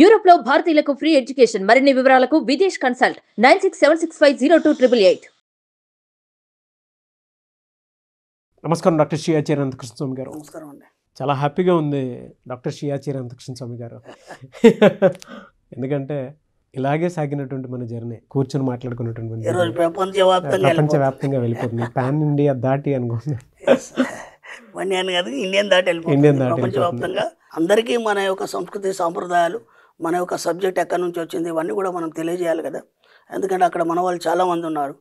Europe లో భారతీయులకు free education మరిన్ని వివరాలకు Videsh consult nine six seven six five zero two triple eight నమస్కారం డాక్టర్ శ్రీ ఆచార్య కృష్ణస్వామి గారు చాలా హ్యాపీగా ఉంది డాక్టర్ శ్రీ ఆచార్య కృష్ణస్వామి గారు ఎందుకంటే ఇలాగే సాగినటువంటి మన జర్నీ కూర్చొని మాట్లాడుకున్నటువంటి ప్రపంచవ్యాప్తంగా వెళ్ళిపోతుంది పాన్ ఇండియా దాటి అనుకుంటున్నాను ఇండియన్ దాటి ఇండియన్ దాటి ప్రపంచవ్యాప్తంగా అందరికీ మన యొక్క సంస్కృతి సాంప్రదాయాలు మన యొక్క సబ్జెక్ట్ ఎక్కడి నుంచి వచ్చింది ఇవన్నీ కూడా మనం తెలియజేయాలి కదా ఎందుకంటే అక్కడ మన వాళ్ళు చాలామంది ఉన్నారు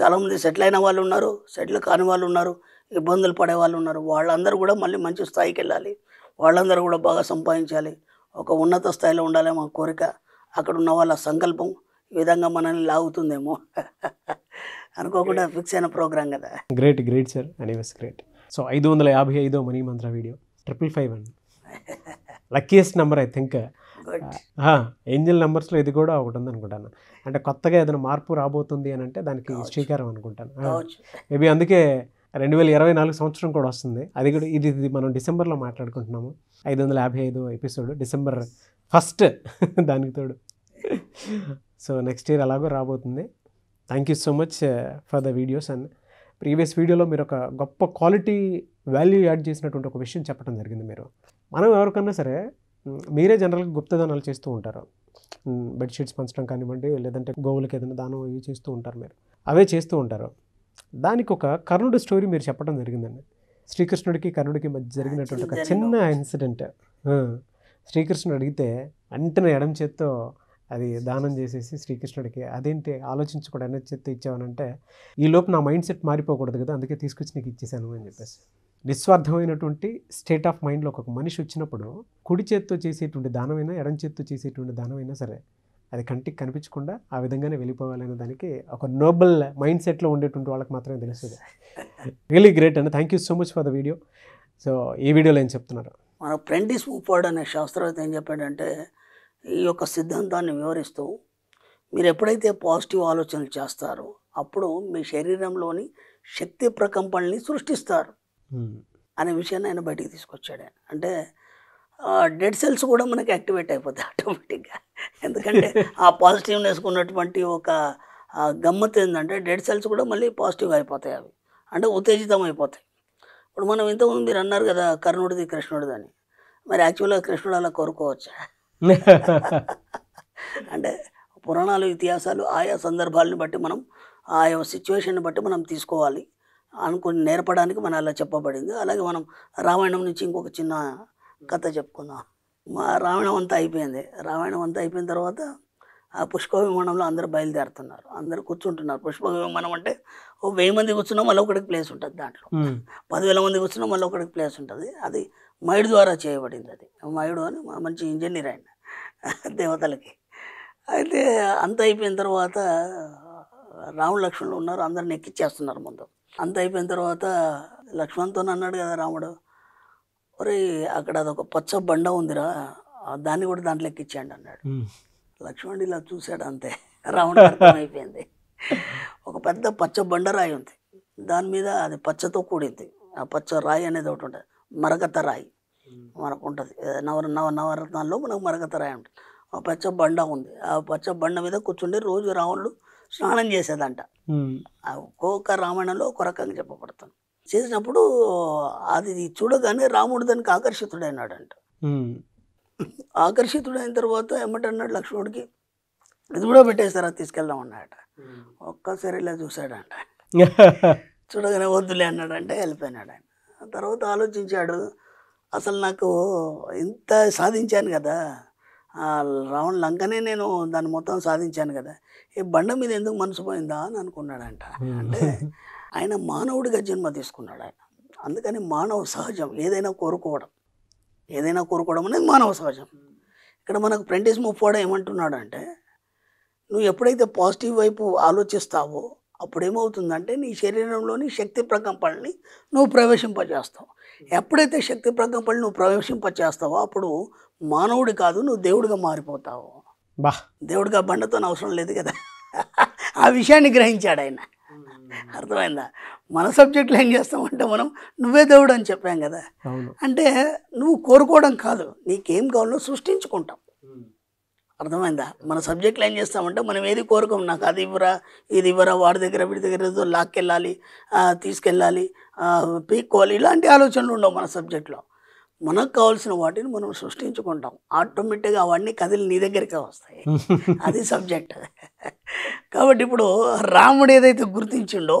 చాలామంది సెటిల్ అయిన వాళ్ళు ఉన్నారు సెటిల్ కాని వాళ్ళు ఉన్నారు ఇబ్బందులు పడే వాళ్ళు ఉన్నారు వాళ్ళందరూ కూడా మళ్ళీ మంచి స్థాయికి వెళ్ళాలి వాళ్ళందరూ కూడా బాగా సంపాదించాలి ఒక ఉన్నత స్థాయిలో ఉండాలి మా కోరిక అక్కడ ఉన్న వాళ్ళ సంకల్పం ఈ విధంగా మనల్ని లాగుతుందేమో అనుకోకుండా ఫిక్స్ అయిన ప్రోగ్రామ్ కదా great great sir anyways great so ఐదు వందల యాభై ఐదో money mantra video triple five అండి luckiest number I think angel నెంబర్స్లో ఇది కూడా ఒకటి ఉంది అనుకుంటాను అంటే కొత్తగా ఏదైనా మార్పు రాబోతుంది అని అంటే దానికి శ్రీకారం అనుకుంటాను మేబీ అందుకే రెండు వేల ఇరవై నాలుగు సంవత్సరం కూడా వస్తుంది అది కూడా ఇది ఇది మనం డిసెంబర్లో మాట్లాడుకుంటున్నాము ఐదు వందల యాభై ఐదు ఎపిసోడ్ డిసెంబర్ ఫస్ట్ దానికి తోడు సో నెక్స్ట్ ఇయర్ అలాగో రాబోతుంది thank you so much for the videos and previous వీడియోలో మీరు ఒక గొప్ప క్వాలిటీ వాల్యూ యాడ్ చేసినటువంటి ఒక విషయం చెప్పడం జరిగింది మీరు మనం ఎవరికన్నా సరే మీరే జనరల్గా గుప్తదానాలు చేస్తూ ఉంటారు బెడ్షీట్స్ పంచడం కానివ్వండి లేదంటే గోవులకి ఏదైనా దానం ఇవి చేస్తూ ఉంటారు మీరు అవే చేస్తూ ఉంటారు దానికి ఒక కర్ణుడు స్టోరీ మీరు చెప్పడం జరిగిందండి శ్రీకృష్ణుడికి కర్ణుడికి మధ్య జరిగినటువంటి ఒక చిన్న ఇన్సిడెంట్ శ్రీకృష్ణుడు అడిగితే వెంటనే ఎడం చేత్తో అది దానం చేసేసి శ్రీకృష్ణుడికి అదేంటి కూడా అనేది చెప్తే ఇచ్చావనంటే ఈ లోపు నా మైండ్ సెట్ మారిపోకూడదు కదా అందుకే తీసుకొచ్చి నీకు ఇచ్చేసాను అని చెప్పేసి నిస్వార్థమైనటువంటి స్టేట్ ఆఫ్ మైండ్లో ఒక మనిషి వచ్చినప్పుడు కుడి చేత్తో చేసేటువంటి దానమైనా ఎడం చేత్తో చేసేటువంటి దానమైనా సరే అది కంటికి కనిపించకుండా ఆ విధంగానే వెళ్ళిపోవాలనే దానికి ఒక నోబల్ మైండ్ సెట్లో ఉండేటువంటి వాళ్ళకి మాత్రమే తెలుస్తుంది రియలీ గ్రేట్ అండి thank you so much for the video so ఈ వీడియోలో ఏం చెప్తున్నారు మన ప్రెండిస్ ఊపాడు అనే శాస్త్రవేత్త ఏం చెప్పాడంటే ఈ యొక్క సిద్ధాంతాన్ని వివరిస్తూ మీరు ఎప్పుడైతే పాజిటివ్ ఆలోచనలు చేస్తారో అప్పుడు మీ శరీరంలోని శక్తి ప్రకంపనల్ని సృష్టిస్తారు అనే విషయాన్ని ఆయన బయటికి తీసుకొచ్చాడు అంటే డెడ్ సెల్స్ కూడా మనకి యాక్టివేట్ అయిపోతాయి ఆటోమేటిక్గా ఎందుకంటే ఆ పాజిటివ్నెస్ ఉన్నటువంటి ఒక గమ్మత్ ఏంటంటే డెడ్ సెల్స్ కూడా మళ్ళీ పాజిటివ్ అయిపోతాయి అవి అంటే ఉత్తేజితం అయిపోతాయి ఇప్పుడు మనం ఇంతకుముందు మీరు అన్నారు కదా కర్ణుడిది కృష్ణుడిది అని మరి యాక్చువల్గా కృష్ణుడు అలా కోరుకోవచ్చా అంటే పురాణాలు ఇతిహాసాలు ఆయా సందర్భాలను బట్టి మనం ఆయా సిచ్యువేషన్ బట్టి మనం తీసుకోవాలి అనుకుని నేర్పడానికి మన అలా చెప్పబడింది అలాగే మనం రామాయణం నుంచి ఇంకొక చిన్న కథ చెప్పుకుందాం మా రామాయణం అంతా అయిపోయింది రామాయణం అంతా అయిపోయిన తర్వాత ఆ పుష్ప విమానంలో అందరూ బయలుదేరుతున్నారు అందరూ కూర్చుంటున్నారు పుష్ప విమానం అంటే ఓ వెయ్యి మంది కూర్చున్నా మళ్ళీ ఒకటికి ప్లేస్ ఉంటుంది దాంట్లో పదివేల మంది కూర్చున్నా మళ్ళీ ఒకటికి ప్లేస్ ఉంటుంది అది మయుడు ద్వారా చేయబడింది అది మయుడు అని మంచి ఇంజనీర్ ఆయన దేవతలకి అయితే అంత అయిపోయిన తర్వాత రాముడు లక్ష్మణులు ఉన్నారు అందరిని ఎక్కిచ్చేస్తున్నారు ముందు అంత అయిపోయిన తర్వాత లక్ష్మణ్తో అన్నాడు కదా రాముడు ఒరే అక్కడ అదొక పచ్చ బండ ఉందిరా దాన్ని కూడా దాంట్లో ఎక్కిచ్చేయండి అన్నాడు లక్ష్మణ్ ఇలా చూశాడు అంతే రావణ అయిపోయింది ఒక పెద్ద పచ్చ బండరాయి ఉంది దాని మీద అది పచ్చతో కూడింది ఆ పచ్చ రాయి అనేది ఒకటి ఉంటుంది మరగత రాయి మనకు ఉంటుంది నవర నవ నవరత్నాల్లో మనకు మరగత రాయి ఉంటుంది ఆ పచ్చ బండ ఉంది ఆ పచ్చ బండ మీద కూర్చుండి రోజు రావణుడు స్నానం చేసేదంట ఒక్కొక్క రామాయణంలో ఒక రకంగా చెప్పబడతాను చేసినప్పుడు అది చూడగానే రాముడు దానికి ఆకర్షితుడైనాడంట ఆకర్షితుడైన తర్వాత ఏమంటన్నాడు లక్ష్మణుడికి ఇది కూడా పెట్టేస్తారా తీసుకెళ్దాం అన్నాడట ఒక్కసారి ఇలా చూశాడంట చూడగానే వద్దులే అన్నాడంటే వెళ్ళిపోయినాడు ఆయన తర్వాత ఆలోచించాడు అసలు నాకు ఇంత సాధించాను కదా రావణ లంకనే నేను దాన్ని మొత్తం సాధించాను కదా ఈ బండ మీద ఎందుకు మనసు పోయిందా అని అనుకున్నాడంట అంటే ఆయన మానవుడిగా జన్మ తీసుకున్నాడు ఆయన అందుకని మానవ సహజం ఏదైనా కోరుకోవడం ఏదైనా కోరుకోవడం అనేది మానవ సహజం ఇక్కడ మనకు ప్రెంటిస్ ముప్పాడ ఏమంటున్నాడు అంటే నువ్వు ఎప్పుడైతే పాజిటివ్ వైపు ఆలోచిస్తావో అప్పుడేమవుతుందంటే నీ శరీరంలోని శక్తి ప్రకంపనల్ని నువ్వు ప్రవేశింపచేస్తావు ఎప్పుడైతే శక్తి ప్రకంపనలు నువ్వు ప్రవేశింపచేస్తావో అప్పుడు మానవుడు కాదు నువ్వు దేవుడిగా మారిపోతావు బా దేవుడిగా బండతో అవసరం లేదు కదా ఆ విషయాన్ని గ్రహించాడు ఆయన అర్థమైందా మన సబ్జెక్టులు ఏం చేస్తామంటే మనం నువ్వే దేవుడు అని చెప్పాం కదా అంటే నువ్వు కోరుకోవడం కాదు నీకేం కావాలో సృష్టించుకుంటాం అర్థమైందా మన సబ్జెక్టులు ఏం చేస్తామంటే మనం ఏది కోరుకోం నాకు అది ఇవ్వరా ఇది ఇవ్వరా వాడి దగ్గర వీడి దగ్గర ఏదో లాక్కెళ్ళాలి తీసుకెళ్ళాలి పీక్కోవాలి ఇలాంటి ఆలోచనలు ఉండవు మన సబ్జెక్ట్లో మనకు కావాల్సిన వాటిని మనం సృష్టించుకుంటాం ఆటోమేటిక్గా అవన్నీ కథలు నీ దగ్గరికే వస్తాయి అది సబ్జెక్ట్ కాబట్టి ఇప్పుడు రాముడు ఏదైతే గుర్తించిండో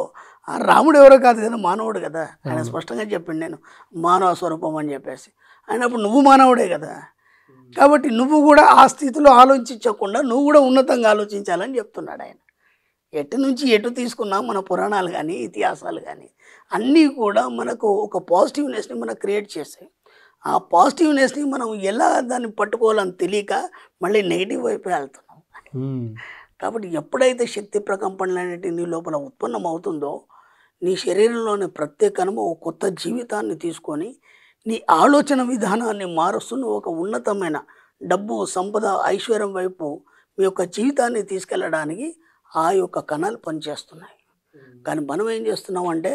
రాముడు ఎవరో కాదు కదా మానవుడు కదా ఆయన స్పష్టంగా చెప్పిండు నేను మానవ స్వరూపం అని చెప్పేసి ఆయన అప్పుడు నువ్వు మానవుడే కదా కాబట్టి నువ్వు కూడా ఆ స్థితిలో ఆలోచించకుండా నువ్వు కూడా ఉన్నతంగా ఆలోచించాలని చెప్తున్నాడు ఆయన ఎటు నుంచి ఎటు తీసుకున్నా మన పురాణాలు కానీ ఇతిహాసాలు కానీ అన్నీ కూడా మనకు ఒక పాజిటివ్నెస్ని మనం క్రియేట్ చేస్తాయి ఆ పాజిటివ్నెస్ని మనం ఎలా దాన్ని పట్టుకోవాలని తెలియక మళ్ళీ నెగిటివ్ వైపు వెళ్తున్నాం కాబట్టి ఎప్పుడైతే శక్తి ప్రకంపనలు అనేటివి నీ లోపల ఉత్పన్నం అవుతుందో నీ శరీరంలోని ప్రతి కణము ఒక కొత్త జీవితాన్ని తీసుకొని నీ ఆలోచన విధానాన్ని మారుస్తూ ఒక ఉన్నతమైన డబ్బు సంపద ఐశ్వర్యం వైపు మీ యొక్క జీవితాన్ని తీసుకెళ్ళడానికి ఆ యొక్క కణాలు పనిచేస్తున్నాయి కానీ మనం ఏం చేస్తున్నాం అంటే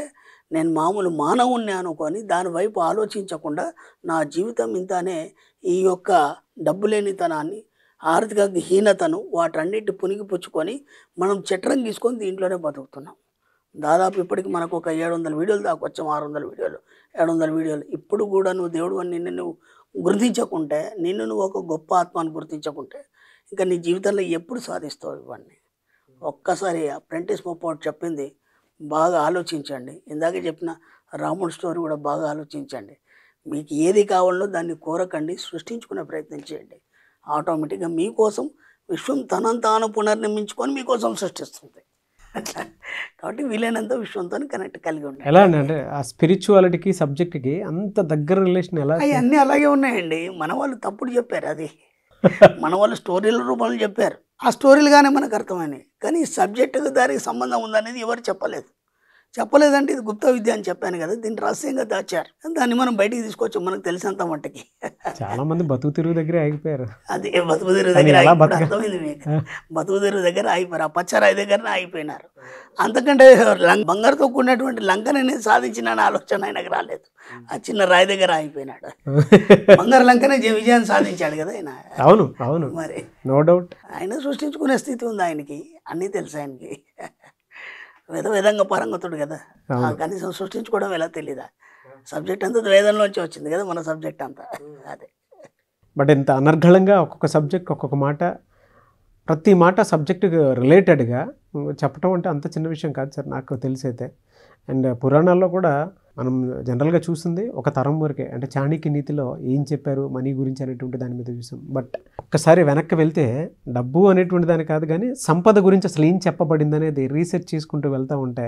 నేను మామూలు మానవుణ్ణి అనుకొని దానివైపు ఆలోచించకుండా నా జీవితం ఇంతనే ఈ యొక్క డబ్బు లేనితనాన్ని ఆర్థిక హీనతను వాటన్నిటి పునిగిపుచ్చుకొని మనం చట్టం తీసుకొని దీంట్లోనే బతుకుతున్నాం దాదాపు ఇప్పటికి మనకు ఒక ఏడు వందల వీడియోలు దాకా వచ్చాం ఆరు వందల వీడియోలు ఏడు వందల వీడియోలు ఇప్పుడు కూడా నువ్వు దేవుడు అని నిన్ను నువ్వు గుర్తించకుంటే నిన్ను నువ్వు ఒక గొప్ప ఆత్మను గుర్తించకుంటే ఇంకా నీ జీవితంలో ఎప్పుడు సాధిస్తావు ఇవన్నీ ఒక్కసారి అప్రెంటిస్ మొప్పటి చెప్పింది బాగా ఆలోచించండి ఇందాక చెప్పిన రాముడు స్టోరీ కూడా బాగా ఆలోచించండి మీకు ఏది కావాలో దాన్ని కోరకండి సృష్టించుకునే ప్రయత్నం చేయండి ఆటోమేటిక్గా మీకోసం విశ్వం తనంతాను పునర్నిర్మించుకొని మీకోసం సృష్టిస్తుంది కాబట్టి వీలైనంత విశ్వంతో కనెక్ట్ కలిగి ఉంటాయి ఎలా అండి అంటే ఆ స్పిరిచువాలిటీకి సబ్జెక్ట్కి అంత దగ్గర రిలేషన్ ఎలా అవి అన్నీ అలాగే ఉన్నాయండి మన వాళ్ళు తప్పుడు చెప్పారు అది మన వాళ్ళు స్టోరీల రూపంలో చెప్పారు ఆ స్టోరీలుగానే మనకు అర్థమైనాయి కానీ సబ్జెక్టుకు దానికి సంబంధం ఉందనేది ఎవరు చెప్పలేదు చెప్పలేదంటే ఇది గుప్త విద్య అని చెప్పాను కదా దీన్ని రహస్యంగా దాచారు దాన్ని మనం బయటికి తీసుకోవచ్చు మనకు తెలిసినంత మట్టికి చాలా మంది బతుకు తిరుగు దగ్గర ఆగిపోయారు అదే బతుకు తిరుగు దగ్గర అర్థమైంది మీకు బతుకు తిరుగు దగ్గర ఆగిపోయారు ఆ పచ్చరాయి దగ్గరనే ఆగిపోయినారు అంతకంటే బంగారుతో కూడినటువంటి లంకని నేను సాధించిన ఆలోచన ఆయనకు రాలేదు ఆ చిన్న రాయి దగ్గర ఆగిపోయినాడు బంగారు లంకనే విజయాన్ని సాధించాడు కదా ఆయన అవును అవును మరి నో డౌట్ ఆయన సృష్టించుకునే స్థితి ఉంది ఆయనకి అన్నీ తెలుసు ఆయనకి వేద వేదంగా పరంగతుడు కదా కనీసం సృష్టించుకోవడం ఎలా తెలీదా సబ్జెక్ట్ అంతా వేదంలోంచి వచ్చింది కదా మన సబ్జెక్ట్ అంతా అదే బట్ ఇంత అనర్ఘళంగా ఒక్కొక్క సబ్జెక్ట్ ఒక్కొక్క మాట ప్రతి మాట సబ్జెక్టు రిలేటెడ్గా చెప్పటం అంటే అంత చిన్న విషయం కాదు సార్ నాకు తెలిసైతే అండ్ పురాణాల్లో కూడా మనం జనరల్గా చూసింది ఒక తరం వరకే అంటే చాణక్య నీతిలో ఏం చెప్పారు మనీ గురించి అనేటువంటి దాని మీద చూసాం బట్ ఒక్కసారి వెనక్కి వెళ్తే డబ్బు అనేటువంటి దాని కాదు కానీ సంపద గురించి అసలు ఏం చెప్పబడింది అనేది రీసెర్చ్ చేసుకుంటూ వెళ్తూ ఉంటే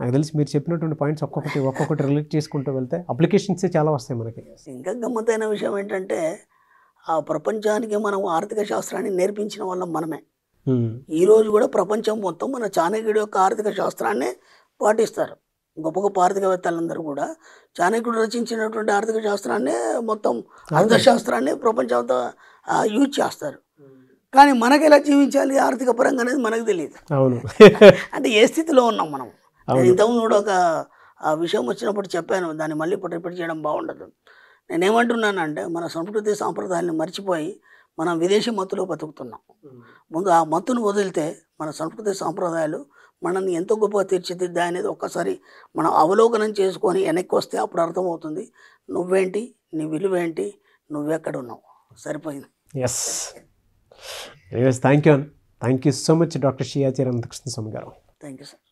నాకు తెలిసి మీరు చెప్పినటువంటి పాయింట్స్ ఒక్కొక్కటి ఒక్కొక్కటి రిలేట్ చేసుకుంటూ వెళ్తే అప్లికేషన్సే చాలా వస్తాయి మనకి ఇంకా గమ్మతైన విషయం ఏంటంటే ఆ ప్రపంచానికి మనం ఆర్థిక శాస్త్రాన్ని నేర్పించిన వాళ్ళం మనమే ఈరోజు కూడా ప్రపంచం మొత్తం మన చాణక్యుడి యొక్క ఆర్థిక శాస్త్రాన్ని పాటిస్తారు గొప్ప గొప్ప ఆర్థికవేత్తలందరూ కూడా చాణక్యుడు రచించినటువంటి ఆర్థిక శాస్త్రాన్ని మొత్తం అర్థశాస్త్రాన్ని ప్రపంచంతో యూజ్ చేస్తారు కానీ మనకు ఎలా జీవించాలి ఆర్థిక పరంగా అనేది మనకు తెలియదు అవును అంటే ఏ స్థితిలో ఉన్నాం మనం ఇంతకుముందు కూడా ఒక విషయం వచ్చినప్పుడు చెప్పాను దాన్ని మళ్ళీ ఇప్పుడు రిపీట్ చేయడం బాగుండదు నేనేమంటున్నానంటే మన సంస్కృతి సాంప్రదాయాన్ని మర్చిపోయి మనం విదేశీ మత్తులో బతుకుతున్నాం ముందు ఆ మత్తును వదిలితే మన సంస్కృతి సాంప్రదాయాలు మనల్ని ఎంత గొప్ప తీర్చిదిద్ద అనేది ఒక్కసారి మనం అవలోకనం చేసుకొని వెనక్కి వస్తే అప్పుడు అర్థమవుతుంది నువ్వేంటి నీ విలువేంటి నువ్వెక్కడ ఉన్నావు సరిపోయింది yes anyways thank you thank you so much doctor షియాచీర్ అంతకృష్ణ స్వామి గారు థ్యాంక్ యూ సార్